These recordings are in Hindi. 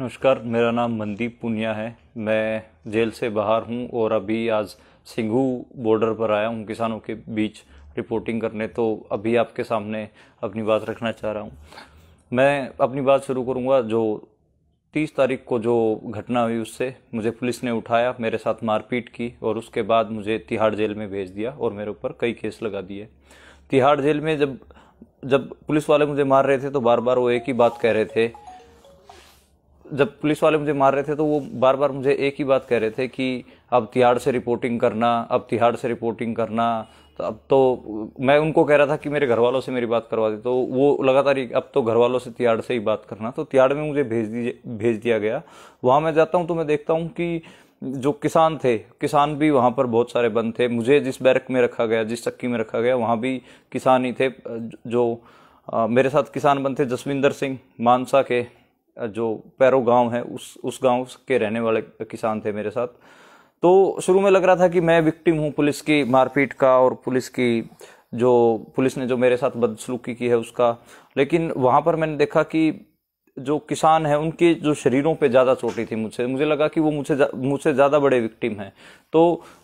नमस्कार मेरा नाम मनदीप पुनिया है मैं जेल से बाहर हूँ और अभी आज सिंघू बॉर्डर पर आया हूँ किसानों के बीच रिपोर्टिंग करने तो अभी आपके सामने अपनी बात रखना चाह रहा हूँ मैं अपनी बात शुरू करूँगा जो तीस तारीख को जो घटना हुई उससे मुझे पुलिस ने उठाया मेरे साथ मारपीट की और उसके बाद मुझे तिहाड़ जेल में भेज दिया और मेरे ऊपर कई केस लगा दिए तिहाड़ जेल में जब जब पुलिस वाले मुझे मार रहे थे तो बार बार वो एक ही बात कह रहे थे जब पुलिस वाले मुझे मार रहे थे तो वो बार बार मुझे एक ही बात कह रहे थे कि अब तिहाड़ से रिपोर्टिंग करना अब तिहाड़ से रिपोर्टिंग करना तो अब तो मैं उनको कह रहा था कि मेरे घर वालों से मेरी बात करवा दे तो वो लगातार अब तो घर वालों से तिहाड़ से ही बात करना तो तिहाड़ में मुझे भेज दीजिए भेज दिया गया वहाँ मैं जाता हूँ तो मैं देखता हूँ कि जो किसान थे किसान भी वहाँ पर बहुत सारे बंद थे मुझे जिस बैरक में रखा गया जिस चक्की में रखा गया वहाँ भी किसान ही थे जो मेरे साथ किसान बंद थे जसविंदर सिंह मानसा के जो पैरो गांव है उस उस गांव के रहने वाले किसान थे मेरे साथ तो शुरू में लग रहा था कि मैं विक्टिम हूँ पुलिस की मारपीट का और पुलिस की जो पुलिस ने जो मेरे साथ बदसलूकी की है उसका लेकिन वहाँ पर मैंने देखा कि जो किसान हैं उनके जो शरीरों पे ज़्यादा चोटी थी मुझसे मुझे लगा कि वो मुझसे मुझसे ज़्यादा बड़े विक्टिम हैं तो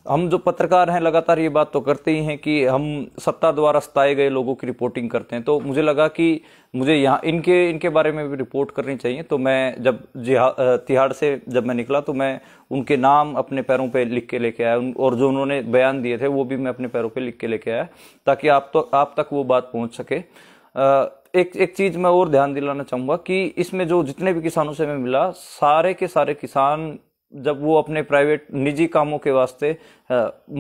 हम जो पत्रकार हैं लगातार ये बात तो करते ही हैं कि हम सत्ता द्वारा सताए गए लोगों की रिपोर्टिंग करते हैं तो मुझे लगा कि मुझे यहाँ इनके इनके बारे में भी रिपोर्ट करनी चाहिए तो मैं जब तिहाड़ से जब मैं निकला तो मैं उनके नाम अपने पैरों पे लिख के लेके आया और जो उन्होंने बयान दिए थे वो भी मैं अपने पैरों पे लिख के लेके आया ताकि आप तो आप तक वो बात पहुँच सके एक एक चीज मैं और ध्यान दिलाना चाहूंगा कि इसमें जो जितने भी किसानों से मैं मिला सारे के सारे किसान जब वो अपने प्राइवेट निजी कामों के वास्ते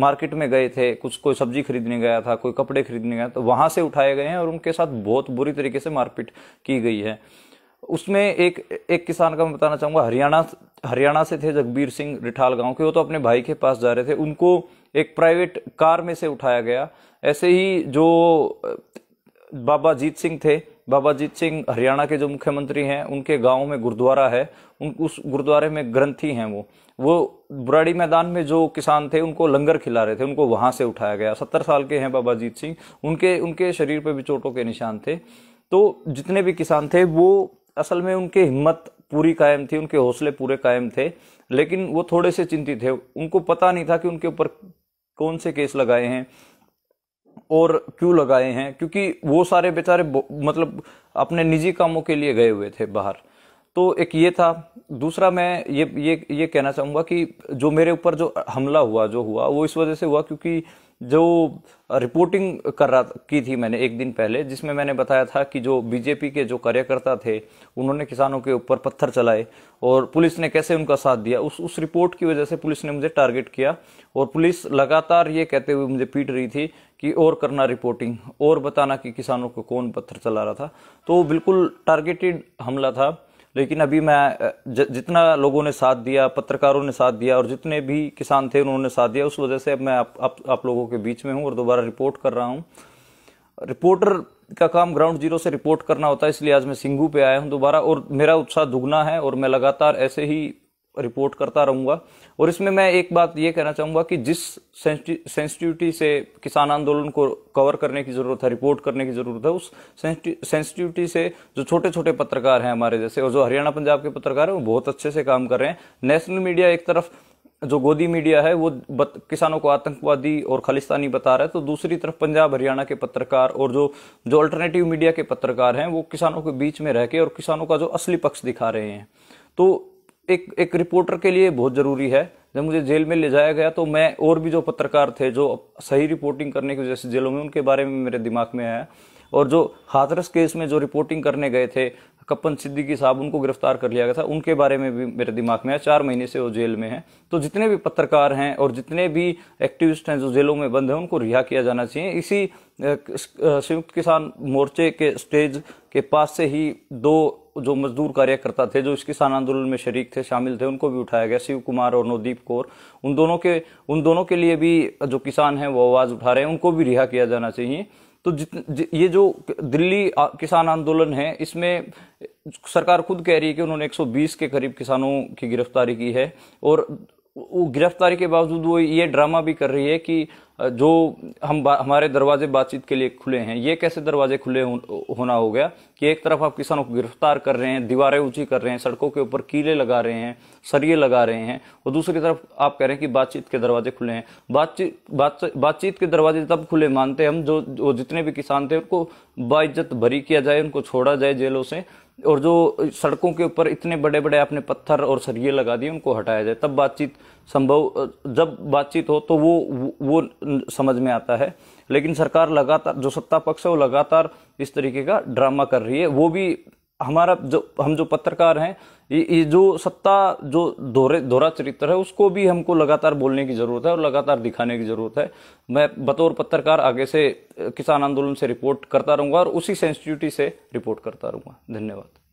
मार्केट में गए थे कुछ कोई सब्जी खरीदने गया था कोई कपड़े खरीदने गया तो वहां से उठाए गए हैं और उनके साथ बहुत बुरी तरीके से मारपीट की गई है उसमें एक एक किसान का मैं बताना चाहूंगा हरियाणा हरियाणा से थे जगबीर सिंह रिठाल गांव के वो तो अपने भाई के पास जा रहे थे उनको एक प्राइवेट कार में से उठाया गया ऐसे ही जो बाबा जीत सिंह थे बाबा जीत सिंह हरियाणा के जो मुख्यमंत्री हैं उनके गांव में गुरुद्वारा है उन उस गुरुद्वारे में ग्रंथी हैं वो वो बुराड़ी मैदान में जो किसान थे उनको लंगर खिला रहे थे उनको वहाँ से उठाया गया सत्तर साल के हैं बाबा जीत सिंह उनके उनके शरीर पर भी चोटों के निशान थे तो जितने भी किसान थे वो असल में उनके हिम्मत पूरी कायम थी उनके हौसले पूरे कायम थे लेकिन वो थोड़े से चिंतित थे उनको पता नहीं था कि उनके ऊपर कौन से केस लगाए हैं और क्यों लगाए हैं क्योंकि वो सारे बेचारे मतलब अपने निजी कामों के लिए गए हुए थे बाहर तो एक ये था दूसरा मैं ये ये ये कहना चाहूँगा कि जो मेरे ऊपर जो हमला हुआ जो हुआ वो इस वजह से हुआ क्योंकि जो रिपोर्टिंग कर रहा की थी मैंने एक दिन पहले जिसमें मैंने बताया था कि जो बीजेपी के जो कार्यकर्ता थे उन्होंने किसानों के ऊपर पत्थर चलाए और पुलिस ने कैसे उनका साथ दिया उस उस रिपोर्ट की वजह से पुलिस ने मुझे टारगेट किया और पुलिस लगातार ये कहते हुए मुझे पीट रही थी कि और करना रिपोर्टिंग और बताना कि किसानों को कौन पत्थर चला रहा था तो बिल्कुल टारगेटेड हमला था लेकिन अभी मैं ज, जितना लोगों ने साथ दिया पत्रकारों ने साथ दिया और जितने भी किसान थे उन्होंने साथ दिया उस वजह से अब मैं आप, आप, आप लोगों के बीच में हूँ और दोबारा रिपोर्ट कर रहा हूँ रिपोर्टर का काम ग्राउंड जीरो से रिपोर्ट करना होता है इसलिए आज मैं सिंगू पे आया हूँ दोबारा और मेरा उत्साह दुगना है और मैं लगातार ऐसे ही रिपोर्ट करता रहूंगा और इसमें मैं एक बात ये कहना चाहूंगा कि जिस सेंसिटिविटी से किसान आंदोलन को कवर करने की ज़रूरत है रिपोर्ट करने की ज़रूरत है उस सेंसिटिविटी से जो छोटे छोटे पत्रकार हैं हमारे जैसे और जो हरियाणा पंजाब के पत्रकार हैं वो बहुत अच्छे से काम कर रहे हैं नेशनल मीडिया एक तरफ जो गोदी मीडिया है वो बत, किसानों को आतंकवादी और खालिस्तानी बता रहा है तो दूसरी तरफ पंजाब हरियाणा के पत्रकार और जो जो अल्टरनेटिव मीडिया के पत्रकार हैं वो किसानों के बीच में रह के और किसानों का जो असली पक्ष दिखा रहे हैं तो एक एक रिपोर्टर के लिए बहुत ज़रूरी है जब मुझे जेल में ले जाया गया तो मैं और भी जो पत्रकार थे जो सही रिपोर्टिंग करने की वजह से जेलों में उनके बारे में मेरे दिमाग में आया और जो हाथरस केस में जो रिपोर्टिंग करने गए थे कप्पन सिद्दीकी साहब उनको गिरफ्तार कर लिया गया था उनके बारे में भी मेरे दिमाग में है चार महीने से वो जेल में है तो जितने भी पत्रकार हैं और जितने भी एक्टिविस्ट हैं जो जेलों में बंद हैं उनको रिहा किया जाना चाहिए इसी संयुक्त किसान मोर्चे के स्टेज के पास से ही दो जो मजदूर कार्यकर्ता थे जो इस किसान आंदोलन में शरीक थे शामिल थे उनको भी उठाया गया शिव कुमार और नवदीप कौर उन दोनों के उन दोनों के लिए भी जो किसान हैं वो आवाज़ उठा रहे हैं उनको भी रिहा किया जाना चाहिए तो जित ये जो दिल्ली किसान आंदोलन है इसमें सरकार खुद कह रही है कि उन्होंने 120 के करीब किसानों की गिरफ्तारी की है और वो गिरफ्तारी के बावजूद वो ये ड्रामा भी कर रही है कि जो हम हमारे दरवाजे बातचीत के लिए खुले हैं ये कैसे दरवाजे खुले हो, होना हो गया कि एक तरफ आप किसानों को गिरफ्तार कर रहे हैं दीवारें ऊंची कर रहे हैं सड़कों के ऊपर कीले लगा रहे हैं सरिये लगा रहे हैं और दूसरी तरफ आप कह रहे हैं कि बातचीत के दरवाजे खुले हैं बातचीत बातचीत बात के दरवाजे तब खुले मानते हम जो, जो जितने भी किसान थे उनको बाइज्जत भरी किया जाए उनको छोड़ा जाए जेलों से और जो सड़कों के ऊपर इतने बड़े बड़े आपने पत्थर और सरिये लगा दिए उनको हटाया जाए तब बातचीत संभव जब बातचीत हो तो वो वो समझ में आता है लेकिन सरकार लगातार जो सत्ता पक्ष है वो लगातार इस तरीके का ड्रामा कर रही है वो भी हमारा जो हम जो पत्रकार हैं ये जो सत्ता जो दोहरे दोहरा चरित्र है उसको भी हमको लगातार बोलने की ज़रूरत है और लगातार दिखाने की ज़रूरत है मैं बतौर पत्रकार आगे से किसान आंदोलन से रिपोर्ट करता रहूँगा और उसी सेंसिटिविटी से रिपोर्ट करता रहूँगा धन्यवाद